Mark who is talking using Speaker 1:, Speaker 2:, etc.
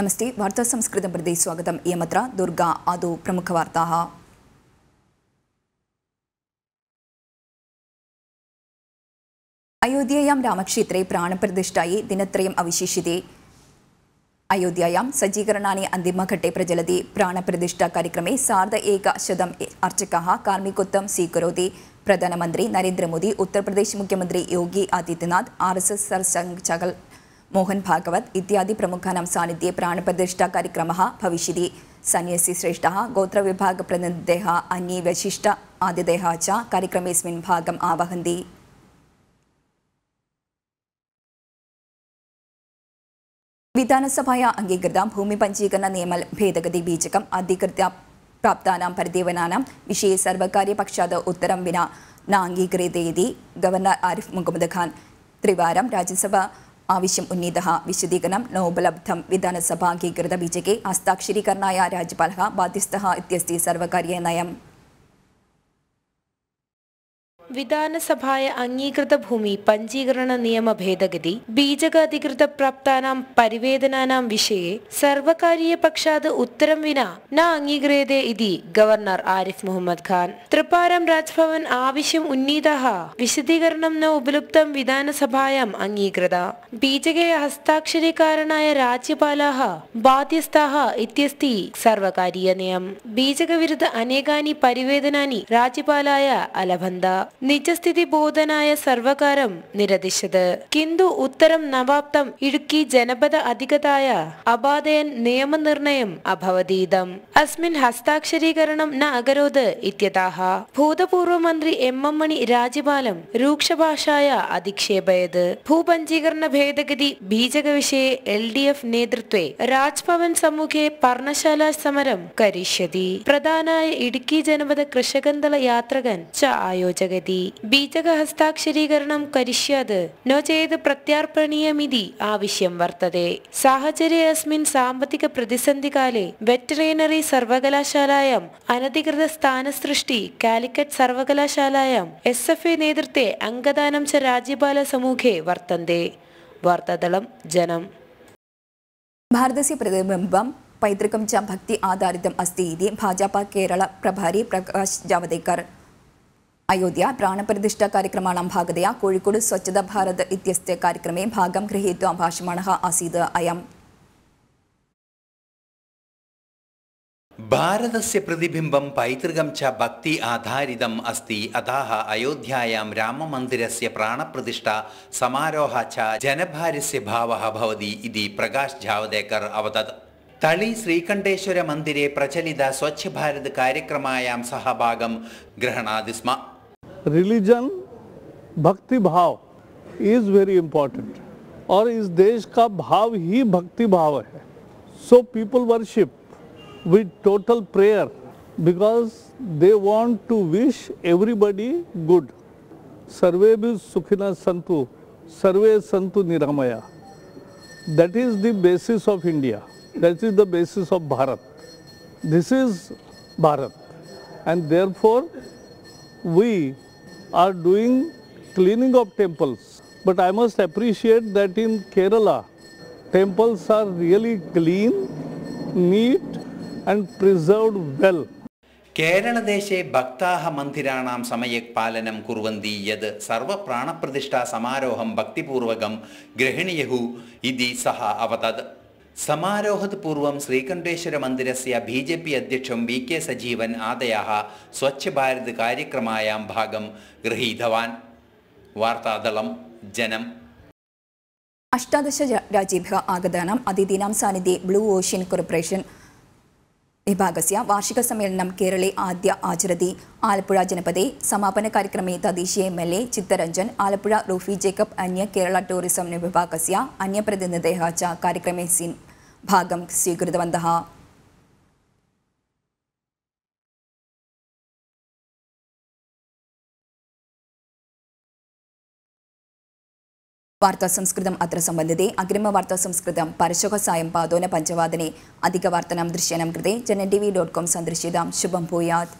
Speaker 1: నమస్తే వార్తా సంస్కృతం ప్రతి స్వాగతం ఏమత్ర దుర్గా ఆదో ప్రముఖ వార్తాః അയോധ്യയാം രാമക്ഷേത്രെ പ്രാണപ്രതിഷ്ഠായി ദിനത്രയം അവശേഷിതേ അയോധ്യയാം സജ്ജീകരണാനി അന്തിമഘട്ടെ പ്രചലതി പ്രാണപ്രതിഷ്ഠാ കാര്യക്രമേ സാർധ ഏകശതം അർച്ചകः കാർമ്മികത്വം സ്വീകരോതി പ്രധാനമന്ത്രി നരേന്ദ്രമോദി ഉത്തർപ്രദേശ് മുഖ്യമന്ത്രി Yogi Adityanath R S S സർസംഘചകൾ മോഹൻ ഭാഗവത് ഇത്യാദി പ്രമുഖാനാം ಸಾನ್ನಿಧ್ಯೆ പ്രാണപ്രതിഷ്ഠ കാര്യക്രമ ഭവിഷ്യതി സന്യസി ശ്രേഷ്ഠ ഗോത്രവിഭാഗ പ്രതിനിധേഹ ಅನ್ಯೇ വശിഷ്ട ಆತಿಥೇಯ ച ಕಾರ್ಯಕ್ರಮೇಸ್ಮಿನ್ ഭാഗം ആവഹന്തി വിധാനസഭയ അംഗീകൃത ഭൂമി പഞ്ചീകരണ നിയമ ഭേദഗതി ബീജകം അധികൃത പ്രാപ്താനാം പരിദേവനാനാം വിഷയ സർവകാര്യ പക്ഷാത് ഉത്തരം വിന നാംഗീകൃതേതി ഗവർണർ ആരിഫ് മുഹമ്മദ് ഖാൻ ത്രിവാരം രാജ്യസഭ ആവശ്യം ഉന്നീത വിശദീകരണം നോബലബ്ധം വിധാനസഭ അംഗീകൃത ബി ഹസ്താക്ഷരീകരണായ രാജ്യപാല ബാധ്യസ്ഥ ഇത്യസ്തി സർവകാര്യ നയം
Speaker 2: വിധാനസഭായ അംഗീകൃത ഭൂമി പഞ്ചീകരണ നിയമ ഭേദഗതി ബീജകാധികൃത പ്രാപ്താനാം പരിവേദനാനാം വിഷയെ സർവകാരീയ പക്ഷാത് ഉത്തരം വിന ന അംഗീകൃതേ ഇതി ഗവർണർ ആരിഫ് മുഹമ്മദ് ഖാൻ തൃപ്പാരം രാജ്ഭവൻ ആവശ്യം ഉന്നീത വിശദീകരണം ന ഉപലുപ്തം വിധാനസഭായാം അംഗീകൃത ബീജകയ ഹസ്താക്ഷരീകാരനായ രാജ്യപാലാഹ ബാധ്യസ്ഥാഹ ഇത്യസ്തി സർവകാരീയ നിയം ബീജകവിരുദ്ധ അനേകാനി പരിവേദനാനി രാജ്യപാലായ അലബന്ധ നിജസ്ഥിതി ബോധനായ സർവകാരം നിരദിശത് കിന്തു ഉത്തരം നവാപ്തം ഇടുക്കി ജനപദ അധികതായ അബാധയൻ നിയമനിർണയം അഭവതീതം അസ്മിൻ ഹസ്താക്ഷരീകരണം ന അകരോത് ഇത്യതാഹ ഭൂതപൂർവ മന്ത്രി എം എം മണി രാജ്യപാലം രൂക്ഷഭാഷായ അധിക്ഷേപയത് ഭൂപഞ്ചീകരണ ഭേദഗതി ബീജകവിഷയെ എൽ ഡി എഫ് നേതൃത്വേ രാജ്ഭവൻ സമൂഹെ പർണശാല സമരം കരിഷ്യതി പ്രധാനായ ഇടുക്കി ജനപദ കൃഷകന്തള യാത്രകൻ ച ആയോജകതി നടത്തി ഹസ്താക്ഷരീകരണം കരിഷ്യാത് നോ ചെയ്ത് പ്രത്യാർപ്പണീയമിതി ആവശ്യം സാഹചര്യ അസ്മിൻ സാമ്പത്തിക പ്രതിസന്ധി കാലേ വെറ്ററിനറി സർവകലാശാലായം അനധികൃത സ്ഥാന സൃഷ്ടി കാലിക്കറ്റ് സർവകലാശാലായം എസ് എഫ് എ നേതൃത്വെ അംഗദാനം ച രാജ്യപാല സമൂഹേ വർത്തന്തേ വാർത്താതളം ജനം
Speaker 1: ഭാരതസ്യ പ്രതിബിംബം പൈതൃകം ച ഭക്തി ആധാരിതം അസ്തി ഭാജപ കേരള പ്രഭാരി പ്രകാശ് ജാവദേക്കർ അയോധ്യ പ്രാണപ്രതിഷ്ഠ കാര്യക്രമാണ് ഭാഗതയ കോഴിക്കോട് സ്വച്ഛത ഭാരത് ഇത്യസ്ത കാര്യക്രമേ ഭാഗം ഗൃഹീത്വ ഭാഷമാണ് ആസീത് അയം
Speaker 3: ഭാരതസ്യ പ്രതിബിംബം പൈതൃകം ച ഭക്തി ആധാരിതം അസ്തി അതാഹ അയോധ്യായാം രാമമന്ദിരസ്യ പ്രാണപ്രതിഷ്ഠ സമാരോഹ ച ജനഭാരസ്യ ഭാവ ഭവതി ഇതി പ്രകാശ് ജാവദേക്കർ അവതത് തളി ശ്രീകണ്ഠേശ്വര മന്ദിരെ പ്രചലിത സ്വച്ഛ ഭാരത് കാര്യക്രമായാം സഹഭാഗം ഗ്രഹണാതിസ്മ
Speaker 4: religion bhakti bhav is very important और इस देश का भाव ही भक्ति भाव है so people worship with total prayer because they want to wish everybody good सर्वे भी सुखिना संतु सर्वे संतु निरामया that is the basis of India that is the basis of Bharat this is Bharat and therefore we are doing cleaning of temples. But I must appreciate that in Kerala, temples are really clean, neat and preserved well. കേരളദേശെ ഭക്താഹ മന്ദിരാണാം
Speaker 3: സമയക് പാലനം കുറുവന്തി യത് സർവപ്രാണപ്രതിഷ്ഠാ സമാരോഹം ഭക്തിപൂർവകം ഗ്രഹിണിയഹു ഇതി സഹ അവതത് സമാരോഹത് പൂർവം ശ്രീകണ്ഠേശ്വര മന്ദിരസ്യ ബി ജെ പി അധ്യക്ഷം വി കെ സജീവൻ ആദയാ സ്വച്ഛ ഭാരത് കാര്യക്രമായാം ഭാഗം ഗൃഹീതവാൻ വാർത്താദളം ജനം
Speaker 1: അഷ്ടാദശ രാജീവ ആഗതാനം അതിദിനാം സാന്നിധ്യ ബ്ലൂ ഓഷ്യൻ കോർപ്പറേഷൻ വിഭാഗസ്യ വാർഷിക സമ്മേളനം കേരളെ ആദ്യ ആചരതി ആലപ്പുഴ ജനപദേ സമാപന കാര്യക്രമേ തദ്ദേശീയ M L A Chittaranjan Alappuzha Rufi Jacob അന്യ കേരള ടൂറിസം വിഭാഗസ്യ അന്യപ്രതിനിധേഹ ച കാര്യക്രമേ സിൻ भागं स्वीकृतवन्तः വാർത്താസംസ്കൃതം അത്ര സംബന്ധത്തെ അഗ്രിമവാർത്താസംസ്കൃതം പരശുഖസായം പാതോന പഞ്ചവാദനെ അധികവാർത്തനം ദൃശ്യനം കൃതേ Janam T V dot com സന്ദർശിതാം ശുഭം ഭൂയാത്